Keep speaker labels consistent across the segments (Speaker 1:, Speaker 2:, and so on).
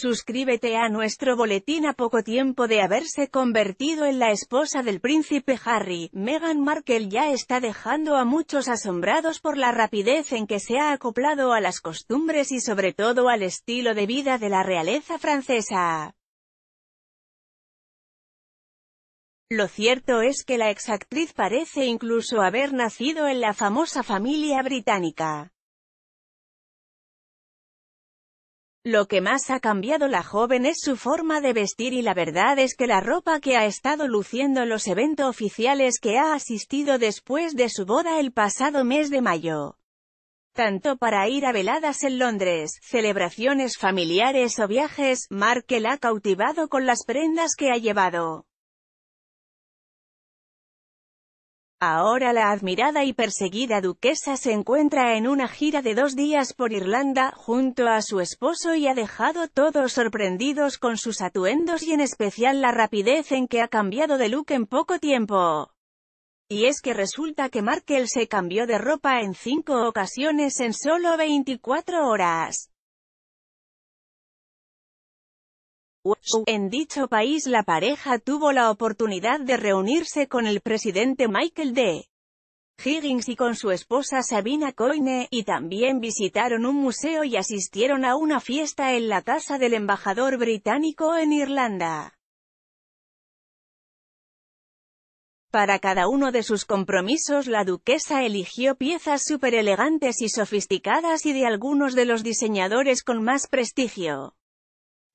Speaker 1: Suscríbete a nuestro boletín a poco tiempo de haberse convertido en la esposa del príncipe Harry, Meghan Markle ya está dejando a muchos asombrados por la rapidez en que se ha acoplado a las costumbres y sobre todo al estilo de vida de la realeza francesa. Lo cierto es que la exactriz parece incluso haber nacido en la famosa familia británica. Lo que más ha cambiado la joven es su forma de vestir y la verdad es que la ropa que ha estado luciendo en los eventos oficiales que ha asistido después de su boda el pasado mes de mayo. Tanto para ir a veladas en Londres, celebraciones familiares o viajes, Markel ha cautivado con las prendas que ha llevado. Ahora la admirada y perseguida duquesa se encuentra en una gira de dos días por Irlanda, junto a su esposo y ha dejado todos sorprendidos con sus atuendos y en especial la rapidez en que ha cambiado de look en poco tiempo. Y es que resulta que Markel se cambió de ropa en cinco ocasiones en solo 24 horas. En dicho país la pareja tuvo la oportunidad de reunirse con el presidente Michael D. Higgins y con su esposa Sabina Coyne, y también visitaron un museo y asistieron a una fiesta en la casa del embajador británico en Irlanda. Para cada uno de sus compromisos la duquesa eligió piezas súper elegantes y sofisticadas y de algunos de los diseñadores con más prestigio.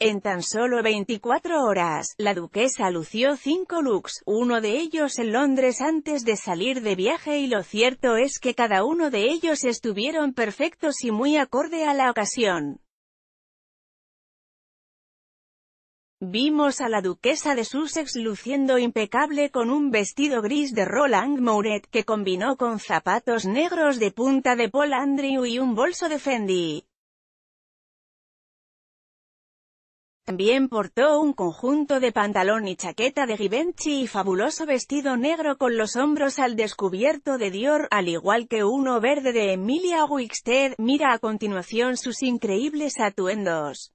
Speaker 1: En tan solo 24 horas, la duquesa lució cinco looks, uno de ellos en Londres antes de salir de viaje y lo cierto es que cada uno de ellos estuvieron perfectos y muy acorde a la ocasión. Vimos a la duquesa de Sussex luciendo impecable con un vestido gris de Roland Mouret que combinó con zapatos negros de punta de Paul Andrew y un bolso de Fendi. También portó un conjunto de pantalón y chaqueta de Givenchy y fabuloso vestido negro con los hombros al descubierto de Dior, al igual que uno verde de Emilia Wickstead. Mira a continuación sus increíbles atuendos.